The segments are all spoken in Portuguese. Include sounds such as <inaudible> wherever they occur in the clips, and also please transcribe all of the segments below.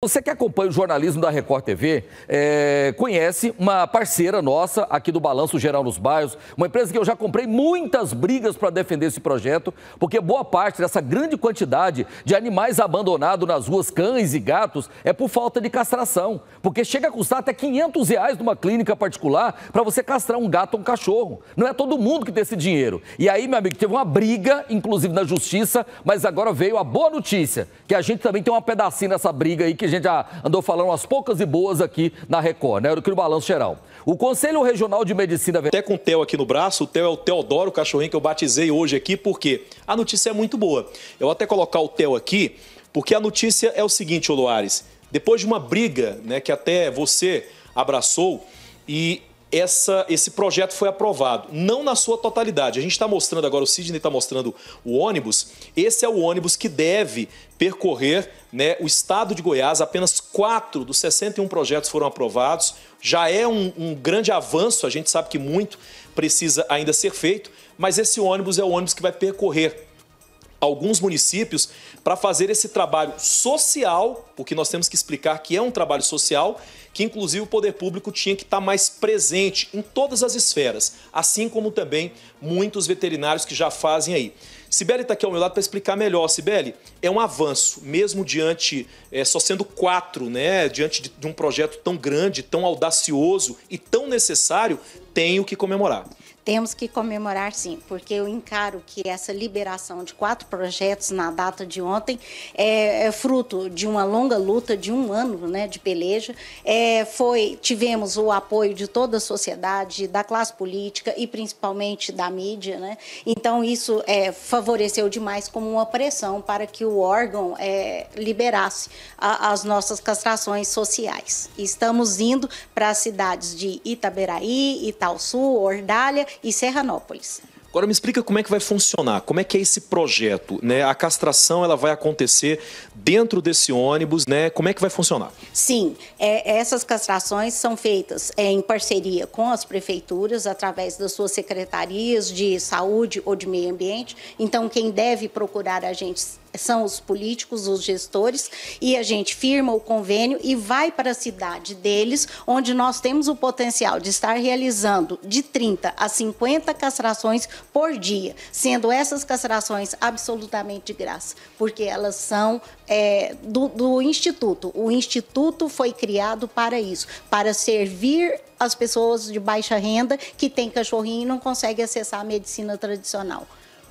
Você que acompanha o jornalismo da Record TV, é, conhece uma parceira nossa aqui do Balanço Geral nos Bairros, uma empresa que eu já comprei muitas brigas para defender esse projeto, porque boa parte dessa grande quantidade de animais abandonados nas ruas, cães e gatos, é por falta de castração, porque chega a custar até 500 reais numa clínica particular para você castrar um gato ou um cachorro. Não é todo mundo que tem esse dinheiro. E aí, meu amigo, teve uma briga, inclusive na Justiça, mas agora veio a boa notícia, que a gente também tem uma pedacinho nessa briga aí que a gente já andou falando umas poucas e boas aqui na Record, né? Que no balanço geral. O Conselho Regional de Medicina. Até com o Theo aqui no braço, o Theo é o Teodoro, o cachorrinho que eu batizei hoje aqui, porque a notícia é muito boa. Eu vou até colocar o Theo aqui, porque a notícia é o seguinte, Oloares. Depois de uma briga, né, que até você abraçou, e essa, esse projeto foi aprovado, não na sua totalidade. A gente está mostrando agora, o Sidney está mostrando o ônibus. Esse é o ônibus que deve percorrer né, o estado de Goiás. Apenas quatro dos 61 projetos foram aprovados. Já é um, um grande avanço, a gente sabe que muito precisa ainda ser feito, mas esse ônibus é o ônibus que vai percorrer alguns municípios para fazer esse trabalho social, porque nós temos que explicar que é um trabalho social, que inclusive o poder público tinha que estar tá mais presente em todas as esferas, assim como também muitos veterinários que já fazem aí. Sibeli está aqui ao meu lado para explicar melhor. Sibeli, é um avanço, mesmo diante, é, só sendo quatro, né, diante de, de um projeto tão grande, tão audacioso e tão necessário, tenho que comemorar. Temos que comemorar sim, porque eu encaro que essa liberação de quatro projetos na data de ontem é, é fruto de uma longa luta, de um ano né, de peleja. É, foi, tivemos o apoio de toda a sociedade, da classe política e principalmente da mídia. Né? Então, isso é, favoreceu demais como uma pressão para que o órgão é, liberasse a, as nossas castrações sociais. Estamos indo para as cidades de Itaberaí, Itaú Sul, Ordalha e Serranópolis. Agora me explica como é que vai funcionar, como é que é esse projeto, né? A castração ela vai acontecer dentro desse ônibus, né? Como é que vai funcionar? Sim, é, essas castrações são feitas é, em parceria com as prefeituras através das suas secretarias de saúde ou de meio ambiente. Então quem deve procurar a gente são os políticos, os gestores, e a gente firma o convênio e vai para a cidade deles, onde nós temos o potencial de estar realizando de 30 a 50 castrações por dia, sendo essas castrações absolutamente de graça, porque elas são é, do, do Instituto. O Instituto foi criado para isso, para servir as pessoas de baixa renda que têm cachorrinho e não conseguem acessar a medicina tradicional.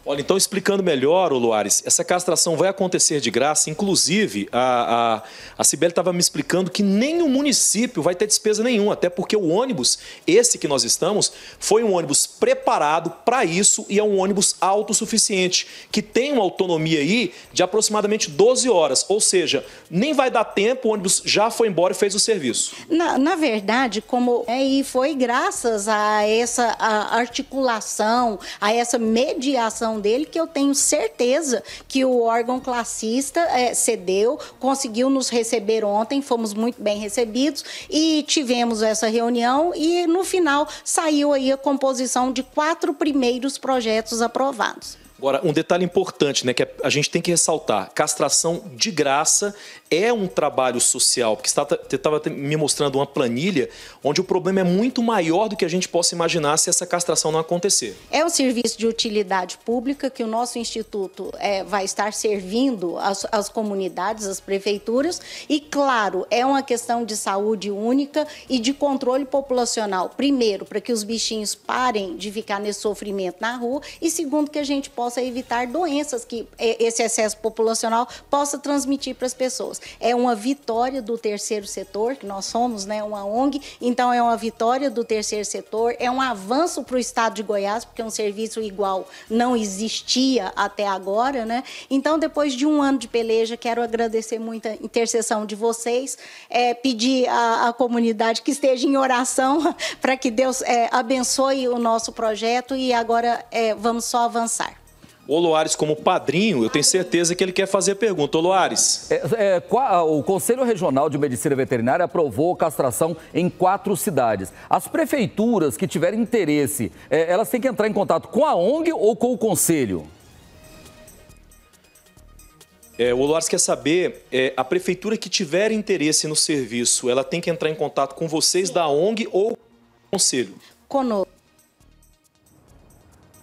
Olha, então explicando melhor, Luares, essa castração vai acontecer de graça. Inclusive, a, a, a Cibele estava me explicando que nem o município vai ter despesa nenhuma, até porque o ônibus, esse que nós estamos, foi um ônibus preparado para isso e é um ônibus autossuficiente, que tem uma autonomia aí de aproximadamente 12 horas. Ou seja, nem vai dar tempo, o ônibus já foi embora e fez o serviço. Na, na verdade, como. É, e foi graças a essa a articulação, a essa mediação decisão dele que eu tenho certeza que o órgão classista é, cedeu, conseguiu nos receber ontem, fomos muito bem recebidos e tivemos essa reunião e no final saiu aí a composição de quatro primeiros projetos aprovados. Agora, um detalhe importante, né, que é, a gente tem que ressaltar: castração de graça é um trabalho social, porque você estava me mostrando uma planilha onde o problema é muito maior do que a gente possa imaginar se essa castração não acontecer. É um serviço de utilidade pública que o nosso instituto é, vai estar servindo às comunidades, às prefeituras, e claro, é uma questão de saúde única e de controle populacional. Primeiro, para que os bichinhos parem de ficar nesse sofrimento na rua, e segundo, que a gente possa possa evitar doenças que é, esse excesso populacional possa transmitir para as pessoas. É uma vitória do terceiro setor, que nós somos né, uma ONG, então é uma vitória do terceiro setor, é um avanço para o estado de Goiás, porque um serviço igual não existia até agora. Né? Então, depois de um ano de peleja, quero agradecer muito a intercessão de vocês, é, pedir à, à comunidade que esteja em oração <laughs> para que Deus é, abençoe o nosso projeto e agora é, vamos só avançar o Loares como padrinho, eu tenho certeza que ele quer fazer a pergunta. Oloares, É, é ah, o Conselho Regional de Medicina Veterinária aprovou castração em quatro cidades. As prefeituras que tiverem interesse, é, elas têm que entrar em contato com a ONG ou com o Conselho? É, o Loares quer saber, é, a prefeitura que tiver interesse no serviço, ela tem que entrar em contato com vocês da ONG ou com o conselho? Conosco.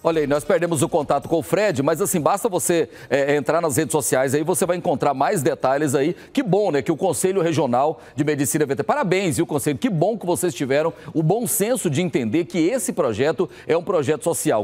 Olha aí, nós perdemos o contato com o Fred, mas assim, basta você é, entrar nas redes sociais aí, você vai encontrar mais detalhes aí. Que bom, né? Que o Conselho Regional de Medicina Veterinária. Parabéns, viu, Conselho? Que bom que vocês tiveram o bom senso de entender que esse projeto é um projeto social.